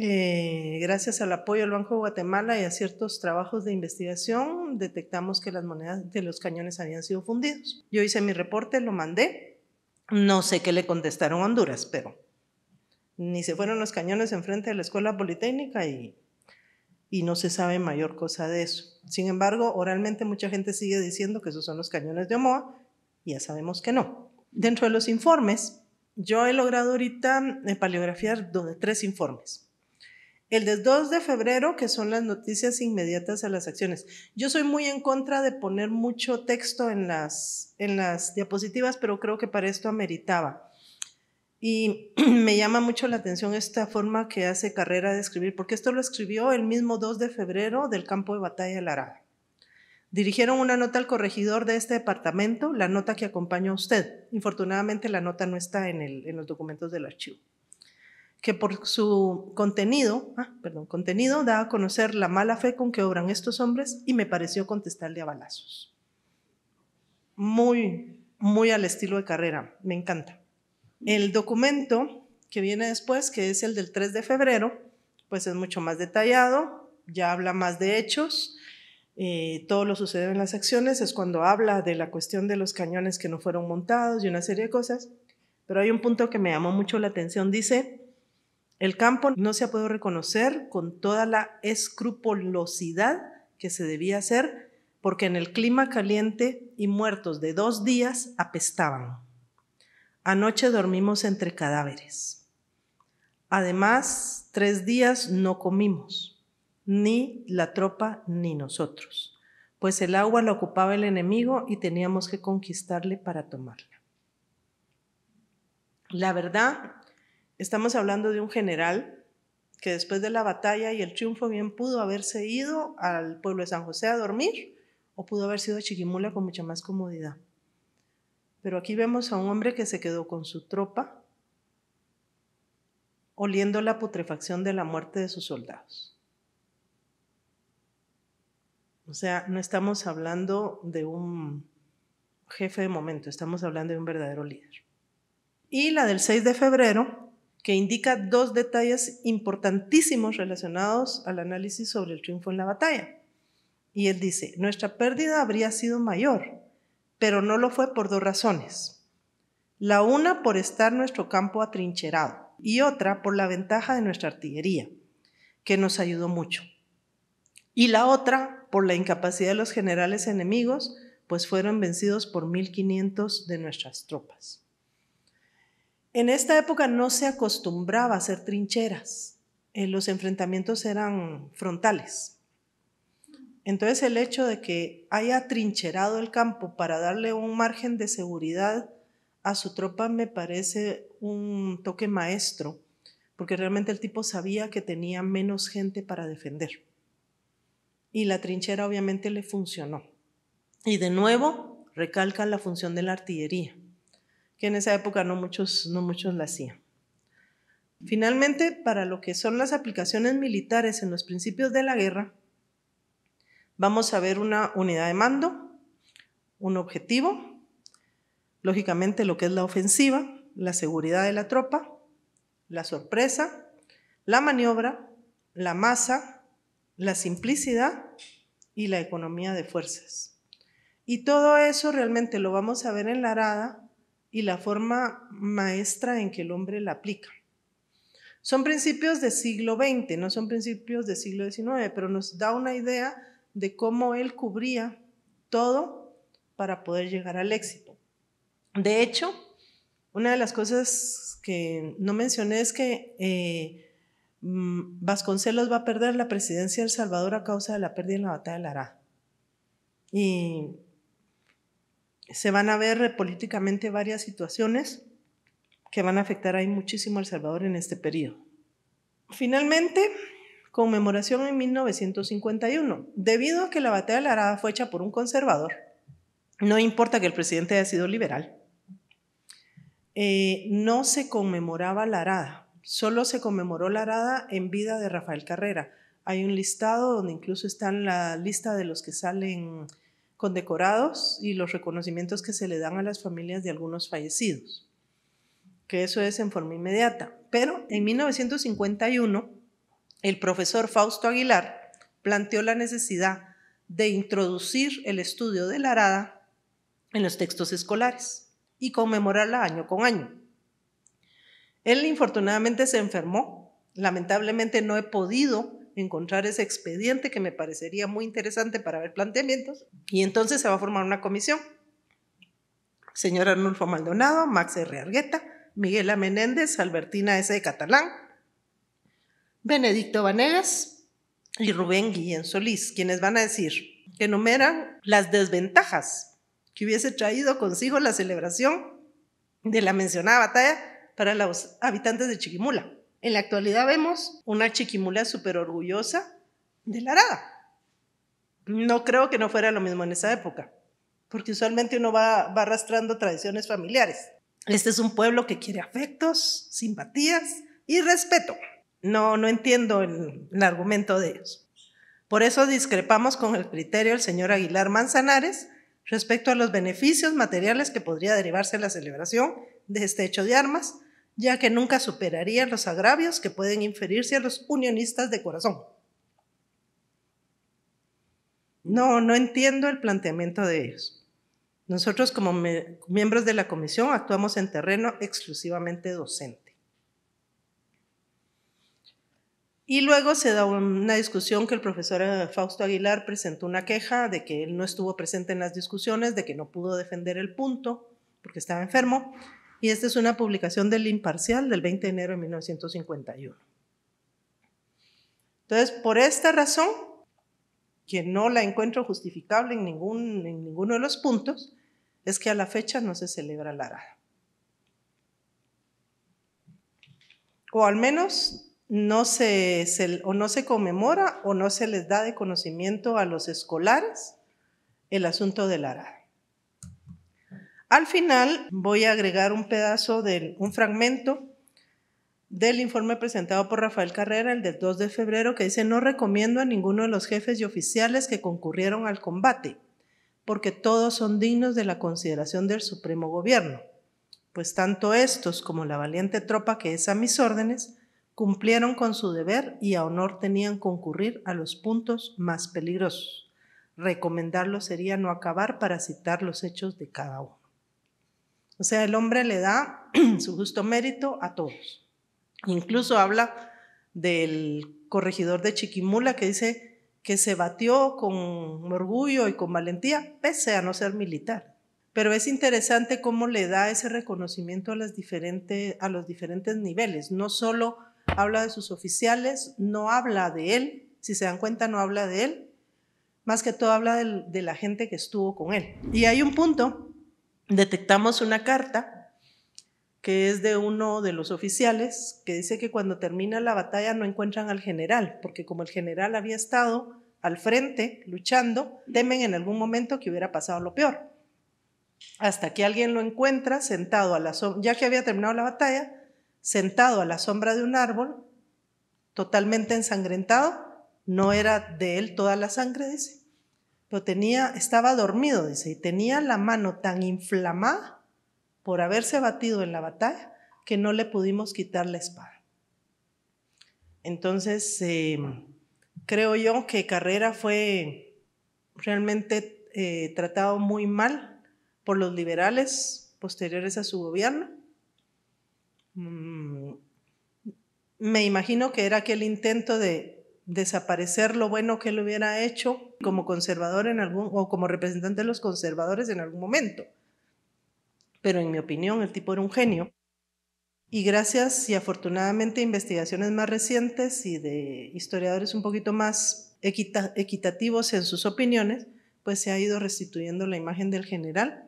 eh, gracias al apoyo del Banco de Guatemala y a ciertos trabajos de investigación, detectamos que las monedas de los cañones habían sido fundidos. Yo hice mi reporte, lo mandé. No sé qué le contestaron a Honduras, pero ni se fueron los cañones enfrente de la Escuela Politécnica y, no se sabe mayor cosa de eso. Sin embargo, oralmente mucha gente sigue diciendo que esos son los cañones de Omoa y ya sabemos que no. Dentro de los informes, yo he logrado ahorita eh, paleografiar dos, tres informes el de 2 de febrero, que son las noticias inmediatas a las acciones. Yo soy muy en contra de poner mucho texto en las, en las diapositivas, pero creo que para esto ameritaba. Y me llama mucho la atención esta forma que hace Carrera de escribir, porque esto lo escribió el mismo 2 de febrero del campo de batalla de Lara. Dirigieron una nota al corregidor de este departamento, la nota que acompaña a usted. Infortunadamente la nota no está en, el, en los documentos del archivo que por su contenido, ah, perdón, contenido da a conocer la mala fe con que obran estos hombres y me pareció contestarle a balazos. Muy, muy al estilo de carrera, me encanta. El documento que viene después, que es el del 3 de febrero, pues es mucho más detallado, ya habla más de hechos, eh, todo lo sucede en las acciones, es cuando habla de la cuestión de los cañones que no fueron montados y una serie de cosas, pero hay un punto que me llamó mucho la atención, dice, el campo no se ha podido reconocer con toda la escrupulosidad que se debía hacer, porque en el clima caliente y muertos de dos días apestaban. Anoche dormimos entre cadáveres. Además, tres días no comimos, ni la tropa ni nosotros, pues el agua la ocupaba el enemigo y teníamos que conquistarle para tomarla. La verdad Estamos hablando de un general que después de la batalla y el triunfo bien pudo haberse ido al pueblo de San José a dormir o pudo haber sido a Chiquimula con mucha más comodidad. Pero aquí vemos a un hombre que se quedó con su tropa oliendo la putrefacción de la muerte de sus soldados. O sea, no estamos hablando de un jefe de momento, estamos hablando de un verdadero líder. Y la del 6 de febrero que indica dos detalles importantísimos relacionados al análisis sobre el triunfo en la batalla. Y él dice, nuestra pérdida habría sido mayor, pero no lo fue por dos razones. La una por estar nuestro campo atrincherado y otra por la ventaja de nuestra artillería, que nos ayudó mucho. Y la otra por la incapacidad de los generales enemigos, pues fueron vencidos por 1.500 de nuestras tropas. En esta época no se acostumbraba a hacer trincheras, eh, los enfrentamientos eran frontales. Entonces el hecho de que haya trincherado el campo para darle un margen de seguridad a su tropa me parece un toque maestro, porque realmente el tipo sabía que tenía menos gente para defender. Y la trinchera obviamente le funcionó. Y de nuevo recalca la función de la artillería que en esa época no muchos, no muchos la hacían. Finalmente, para lo que son las aplicaciones militares en los principios de la guerra, vamos a ver una unidad de mando, un objetivo, lógicamente lo que es la ofensiva, la seguridad de la tropa, la sorpresa, la maniobra, la masa, la simplicidad y la economía de fuerzas. Y todo eso realmente lo vamos a ver en la arada y la forma maestra en que el hombre la aplica. Son principios del siglo XX, no son principios del siglo XIX, pero nos da una idea de cómo él cubría todo para poder llegar al éxito. De hecho, una de las cosas que no mencioné es que eh, mm, Vasconcelos va a perder la presidencia del Salvador a causa de la pérdida en la batalla de Ará. Y se van a ver políticamente varias situaciones que van a afectar ahí muchísimo a El Salvador en este periodo. Finalmente, conmemoración en 1951. Debido a que la batalla de la Arada fue hecha por un conservador, no importa que el presidente haya sido liberal, eh, no se conmemoraba la Arada, solo se conmemoró la Arada en vida de Rafael Carrera. Hay un listado donde incluso está la lista de los que salen condecorados y los reconocimientos que se le dan a las familias de algunos fallecidos, que eso es en forma inmediata. Pero en 1951, el profesor Fausto Aguilar planteó la necesidad de introducir el estudio de la arada en los textos escolares y conmemorarla año con año. Él infortunadamente se enfermó. Lamentablemente no he podido encontrar ese expediente que me parecería muy interesante para ver planteamientos. Y entonces se va a formar una comisión. Señor Arnulfo Maldonado, Max R. Argueta, Miguela Menéndez, Albertina S. de Catalán, Benedicto Vanegas y Rubén Guillén Solís, quienes van a decir que enumeran las desventajas que hubiese traído consigo la celebración de la mencionada batalla para los habitantes de Chiquimula. En la actualidad vemos una chiquimula súper orgullosa de la arada. No creo que no fuera lo mismo en esa época, porque usualmente uno va, arrastrando tradiciones familiares. Este es un pueblo que quiere afectos, simpatías y respeto. No, no entiendo el, el argumento de ellos. Por eso discrepamos con el criterio del señor Aguilar Manzanares respecto a los beneficios materiales que podría derivarse de la celebración de este hecho de armas, ya que nunca superarían los agravios que pueden inferirse a los unionistas de corazón. No, no entiendo el planteamiento de ellos. Nosotros como miembros de la comisión actuamos en terreno exclusivamente docente. Y luego se da una discusión que el profesor Fausto Aguilar presentó una queja de que él no estuvo presente en las discusiones, de que no pudo defender el punto porque estaba enfermo. Y esta es una publicación del Imparcial del 20 de enero de 1951. Entonces, por esta razón, que no la encuentro justificable en, ningún, en ninguno de los puntos, es que a la fecha no se celebra la arada. O al menos no se, o no se conmemora o no se les da de conocimiento a los escolares el asunto de la arada. Al final voy a agregar un pedazo del, un fragmento del informe presentado por Rafael Carrera, el del 2 de febrero, que dice, no recomiendo a ninguno de los jefes y oficiales que concurrieron al combate, porque todos son dignos de la consideración del Supremo Gobierno, pues tanto estos como la valiente tropa que es a mis órdenes, cumplieron con su deber y a honor tenían concurrir a los puntos más peligrosos. Recomendarlo sería no acabar para citar los hechos de cada uno. O sea, el hombre le da su justo mérito a todos. Incluso habla del corregidor de Chiquimula que dice que se batió con orgullo y con valentía, pese a no ser militar. Pero es interesante cómo le da ese reconocimiento a, los diferentes niveles. No solo habla de sus oficiales, no habla de él, si se dan cuenta no habla de él, más que todo habla de la gente que estuvo con él. Y hay un punto detectamos una carta que es de uno de los oficiales que dice que cuando termina la batalla no encuentran al general, porque como el general había estado al frente luchando, temen en algún momento que hubiera pasado lo peor. Hasta que alguien lo encuentra sentado a la sombra, ya que había terminado la batalla, sentado a la sombra de un árbol, totalmente ensangrentado, no era de él toda la sangre, dice, pero tenía, estaba dormido, dice, y tenía la mano tan inflamada por haberse batido en la batalla que no le pudimos quitar la espada. Entonces, em, creo yo que Carrera fue realmente eh, tratado muy mal por los liberales posteriores a su gobierno. Mm, me imagino que era aquel intento de desaparecer lo bueno que le hubiera hecho como conservador en algún, o como representante de los conservadores en algún momento. Pero en mi opinión, el tipo era un genio. Y gracias y afortunadamente investigaciones más recientes y de historiadores un poquito más equitativos en sus opiniones, pues se ha ido restituyendo la imagen del general.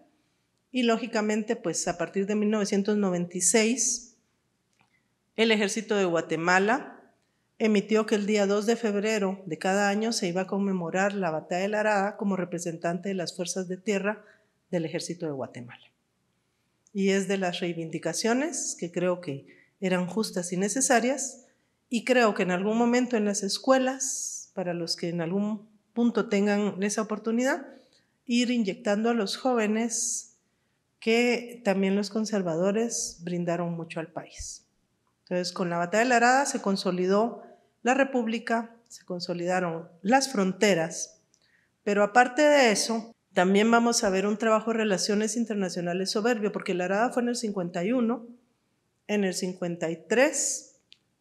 Y lógicamente, pues a partir de 1996, el ejército de Guatemala emitió que el día 2 de febrero de cada año se iba a conmemorar la batalla de la Arada como representante de las fuerzas de tierra del ejército de Guatemala. Y es de las reivindicaciones que creo que eran justas y necesarias y creo que en algún momento en las escuelas, para los que en algún punto tengan esa oportunidad, ir inyectando a los jóvenes que también los conservadores brindaron mucho al país. Entonces, con la batalla de la Arada se consolidó la República, se consolidaron las fronteras, pero aparte de eso, también vamos a ver un trabajo de relaciones internacionales soberbio, porque la Arada fue en el 51, en el 53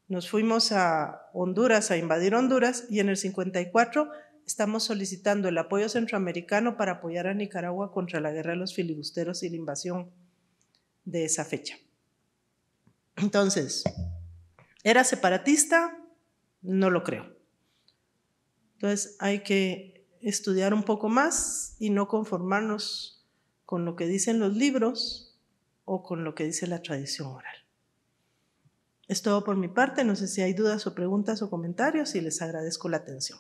nos fuimos a Honduras, a invadir Honduras, y en el 54 estamos solicitando el apoyo centroamericano para apoyar a Nicaragua contra la guerra de los filibusteros y la invasión de esa fecha. Entonces, era separatista, no lo creo. Entonces hay que estudiar un poco más y no conformarnos con lo que dicen los libros o con lo que dice la tradición oral. Es todo por mi parte. No sé si hay dudas o preguntas o comentarios y les agradezco la atención.